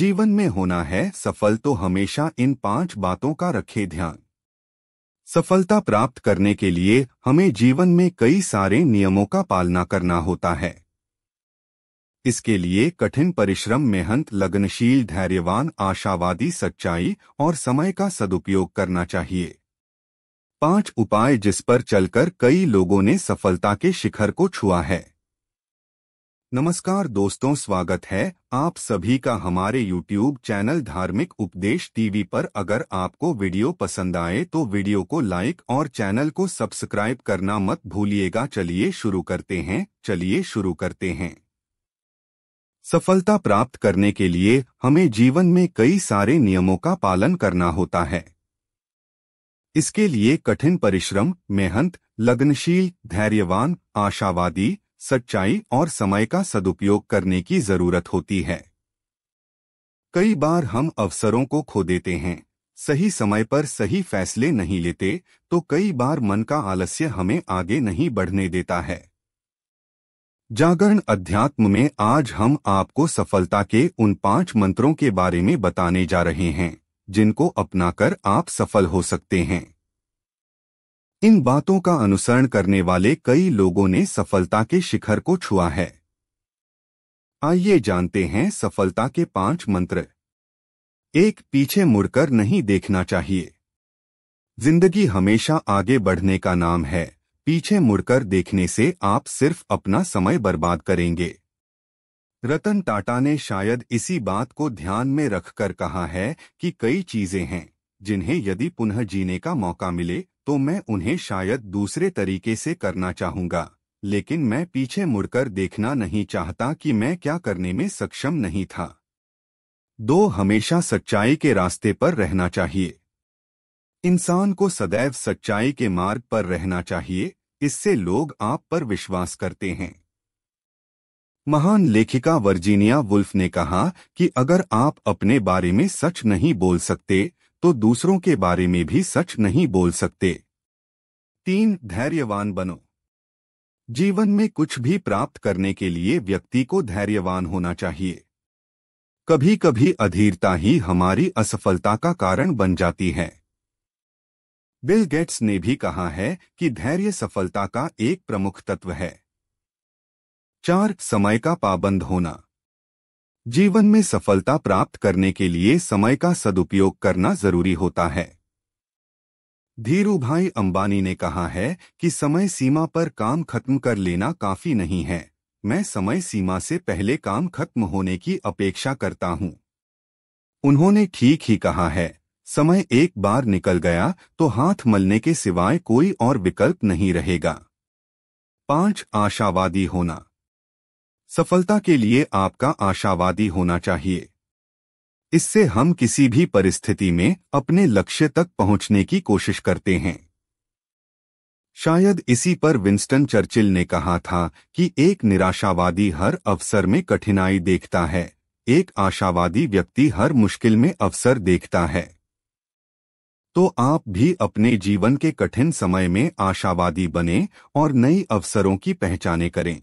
जीवन में होना है सफल तो हमेशा इन पांच बातों का रखे ध्यान सफलता प्राप्त करने के लिए हमें जीवन में कई सारे नियमों का पालना करना होता है इसके लिए कठिन परिश्रम मेहनत लगनशील धैर्यवान आशावादी सच्चाई और समय का सदुपयोग करना चाहिए पांच उपाय जिस पर चलकर कई लोगों ने सफलता के शिखर को छुआ है नमस्कार दोस्तों स्वागत है आप सभी का हमारे YouTube चैनल धार्मिक उपदेश टीवी पर अगर आपको वीडियो पसंद आए तो वीडियो को लाइक और चैनल को सब्सक्राइब करना मत भूलिएगा चलिए शुरू करते हैं चलिए शुरू करते हैं सफलता प्राप्त करने के लिए हमें जीवन में कई सारे नियमों का पालन करना होता है इसके लिए कठिन परिश्रम मेहनत लग्नशील धैर्यवान आशावादी सच्चाई और समय का सदुपयोग करने की जरूरत होती है कई बार हम अवसरों को खो देते हैं सही समय पर सही फैसले नहीं लेते तो कई बार मन का आलस्य हमें आगे नहीं बढ़ने देता है जागरण अध्यात्म में आज हम आपको सफलता के उन पांच मंत्रों के बारे में बताने जा रहे हैं जिनको अपनाकर आप सफल हो सकते हैं इन बातों का अनुसरण करने वाले कई लोगों ने सफलता के शिखर को छुआ है आइए जानते हैं सफलता के पांच मंत्र एक पीछे मुड़कर नहीं देखना चाहिए जिंदगी हमेशा आगे बढ़ने का नाम है पीछे मुड़कर देखने से आप सिर्फ अपना समय बर्बाद करेंगे रतन टाटा ने शायद इसी बात को ध्यान में रखकर कहा है कि कई चीजें हैं जिन्हें यदि पुनः जीने का मौका मिले तो मैं उन्हें शायद दूसरे तरीके से करना चाहूंगा लेकिन मैं पीछे मुड़कर देखना नहीं चाहता कि मैं क्या करने में सक्षम नहीं था दो हमेशा सच्चाई के रास्ते पर रहना चाहिए इंसान को सदैव सच्चाई के मार्ग पर रहना चाहिए इससे लोग आप पर विश्वास करते हैं महान लेखिका वर्जीनिया वुल्फ ने कहा कि अगर आप अपने बारे में सच नहीं बोल सकते तो दूसरों के बारे में भी सच नहीं बोल सकते तीन धैर्यवान बनो जीवन में कुछ भी प्राप्त करने के लिए व्यक्ति को धैर्यवान होना चाहिए कभी कभी अधीरता ही हमारी असफलता का कारण बन जाती है बिल गेट्स ने भी कहा है कि धैर्य सफलता का एक प्रमुख तत्व है चार समय का पाबंद होना जीवन में सफलता प्राप्त करने के लिए समय का सदुपयोग करना जरूरी होता है धीरू भाई अंबानी ने कहा है कि समय सीमा पर काम खत्म कर लेना काफी नहीं है मैं समय सीमा से पहले काम खत्म होने की अपेक्षा करता हूं उन्होंने ठीक ही कहा है समय एक बार निकल गया तो हाथ मलने के सिवाय कोई और विकल्प नहीं रहेगा पांच आशावादी होना सफलता के लिए आपका आशावादी होना चाहिए इससे हम किसी भी परिस्थिति में अपने लक्ष्य तक पहुंचने की कोशिश करते हैं शायद इसी पर विंस्टन चर्चिल ने कहा था कि एक निराशावादी हर अवसर में कठिनाई देखता है एक आशावादी व्यक्ति हर मुश्किल में अवसर देखता है तो आप भी अपने जीवन के कठिन समय में आशावादी बने और नई अवसरों की पहचाने करें